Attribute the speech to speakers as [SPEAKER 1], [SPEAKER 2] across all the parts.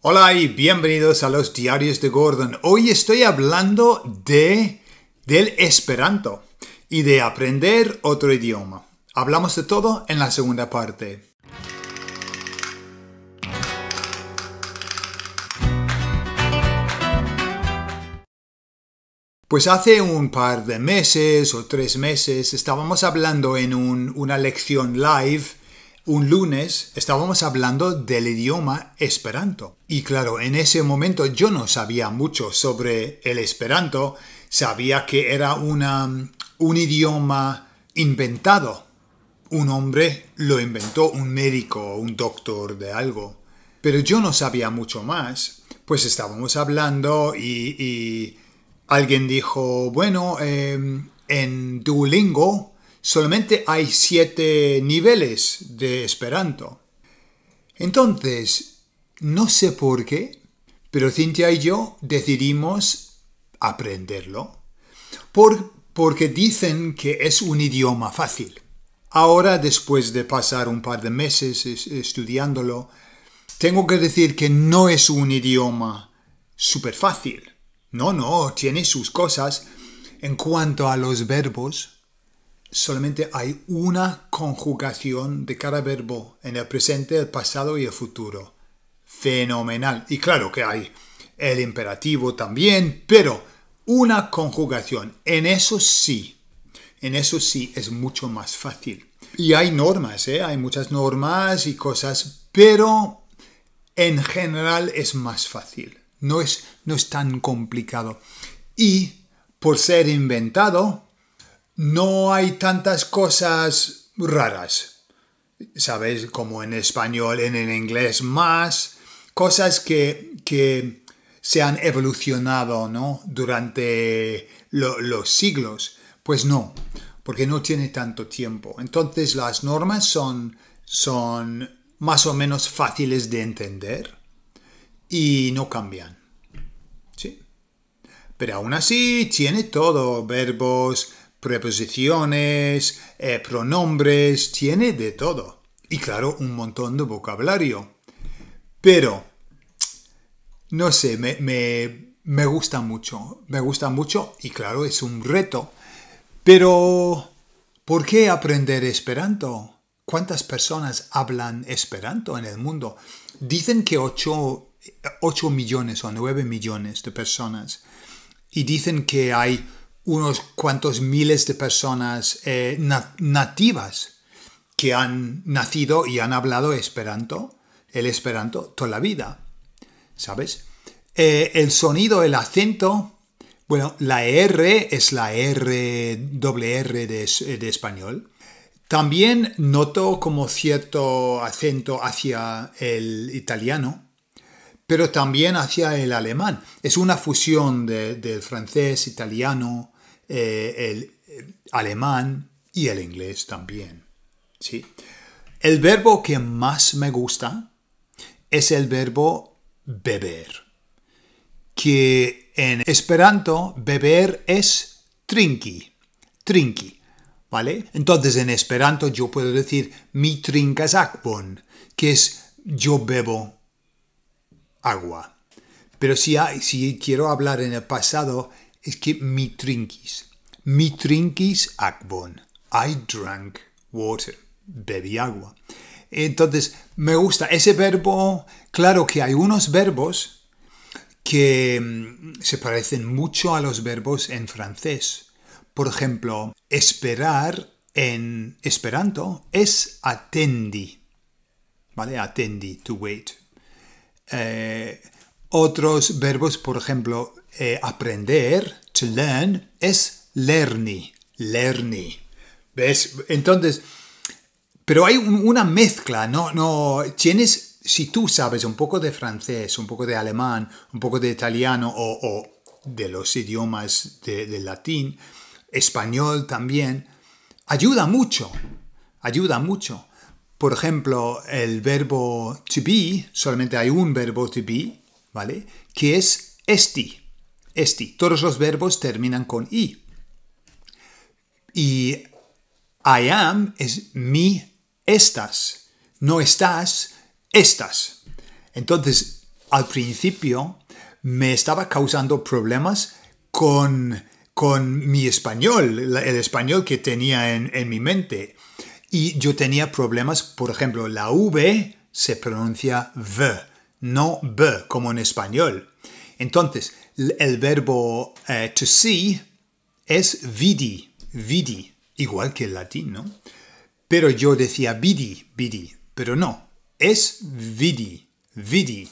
[SPEAKER 1] Hola y bienvenidos a los diarios de Gordon. Hoy estoy hablando de del esperanto y de aprender otro idioma. Hablamos de todo en la segunda parte. Pues hace un par de meses o tres meses estábamos hablando en una lección live un lunes estábamos hablando del idioma esperanto. Y claro, en ese momento yo no sabía mucho sobre el esperanto, sabía que era una, un idioma inventado. Un hombre lo inventó, un médico, un doctor de algo. Pero yo no sabía mucho más, pues estábamos hablando y, alguien dijo, bueno, em, en Duolingo solamente hay siete niveles de Esperanto. Entonces, no sé por qué, pero Cintia y yo decidimos aprenderlo porque dicen que es un idioma fácil. Ahora, después de pasar un par de meses estudiándolo, tengo que decir que no es un idioma súper fácil. No, no, tiene sus cosas. En cuanto a los verbos, solamente hay una conjugación de cada verbo en el presente, el pasado y el futuro. Fenomenal. Y claro que hay el imperativo también, pero una conjugación. En eso sí. En eso sí es mucho más fácil. Y hay normas, ¿eh? hay muchas normas y cosas, pero en general es más fácil. No es, no es tan complicado. Y por ser inventado, no hay tantas cosas raras, ¿sabes? Como en español, en el inglés más, cosas que, se han evolucionado, ¿no? Durante los siglos. Pues no, porque no tiene tanto tiempo. Entonces las normas son, son más o menos fáciles de entender y no cambian. ¿Sí? Pero aún así tiene todo, verbos, preposiciones, eh, pronombres, tiene de todo. Y claro, un montón de vocabulario. Pero, no sé, me, gusta mucho, me gusta mucho y claro, es un reto. Pero, ¿por qué aprender esperanto? ¿Cuántas personas hablan esperanto en el mundo? Dicen que 8 millones o 9 millones de personas y dicen que hay unos cuantos miles de personas eh, nativas que han nacido y han hablado esperanto, el esperanto, toda la vida, ¿sabes? Eh, el sonido, el acento, bueno, la R es la R, doble R de, español. También noto como cierto acento hacia el italiano, pero también hacia el alemán. Es una fusión del francés, italiano, eh, el alemán y el inglés también. ¿sí? El verbo que más me gusta es el verbo beber, que en esperanto beber es trinki, trinki, ¿vale? Entonces en esperanto yo puedo decir mi trinkas que es yo bebo agua. Pero si, hay, si quiero hablar en el pasado, es que me trinquis Me I drank water, bebí agua. Entonces, me gusta ese verbo, claro que hay unos verbos que mm, se parecen mucho a los verbos en francés. Por ejemplo, esperar en esperanto es atendi. ¿Vale? Atendi, to wait. Eh, otros verbos, por ejemplo, eh, aprender, to learn, es learny, Lerni. ¿Ves? Entonces, pero hay una mezcla, ¿no? no tienes, si tú sabes un poco de francés, un poco de alemán, un poco de italiano o, de los idiomas del de latín, español también, ayuda mucho, ayuda mucho. Por ejemplo, el verbo to be, solamente hay un verbo to be, ¿vale? Que es esti esti. Todos los verbos terminan con i. Y I am es mi estas. No estás, estas. Entonces, al principio me estaba causando problemas con, con mi español, el español que tenía en, en mi mente. Y yo tenía problemas, por ejemplo, la V se pronuncia V, no B como en español. Entonces, el verbo eh, to see es vidi, vidi, igual que el latín, ¿no? Pero yo decía vidi, vidi, pero no, es vidi, vidi.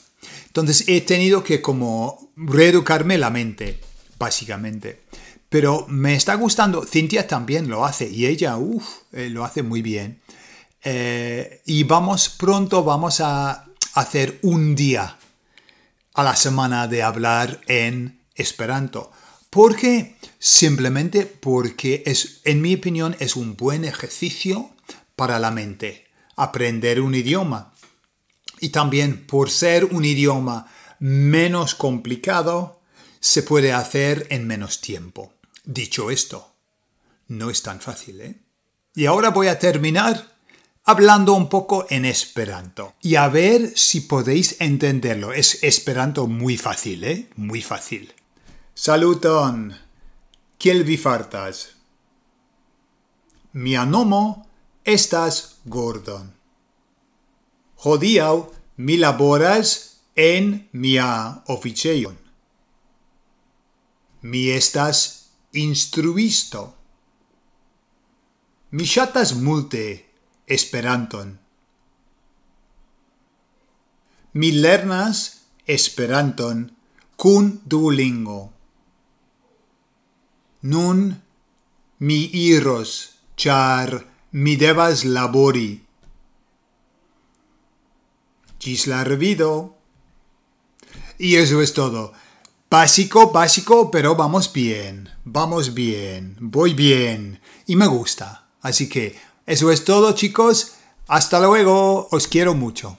[SPEAKER 1] Entonces he tenido que como reeducarme la mente, básicamente. Pero me está gustando, Cintia también lo hace y ella, uff, eh, lo hace muy bien. Eh, y vamos pronto, vamos a hacer un día a la semana de hablar en Esperanto. ¿Por qué? Simplemente porque es, en mi opinión, es un buen ejercicio para la mente, aprender un idioma. Y también por ser un idioma menos complicado, se puede hacer en menos tiempo. Dicho esto, no es tan fácil, ¿eh? Y ahora voy a terminar hablando un poco en esperanto y a ver si podéis entenderlo. Es esperanto muy fácil, ¿eh? Muy fácil. Saluton. Kiel vi fartas? Mia nomo estas Gordon. Hodiaŭ mi laboras en mia oficion Mi estas instruisto. Mi chatas multe Esperanton. Mi lernas Esperanton kun lingo. Nun mi iros, char mi devas labori. Gis la Y eso es todo. Básico, básico, pero vamos bien. Vamos bien. Voy bien. Y me gusta. Así que eso es todo chicos. Hasta luego. Os quiero mucho.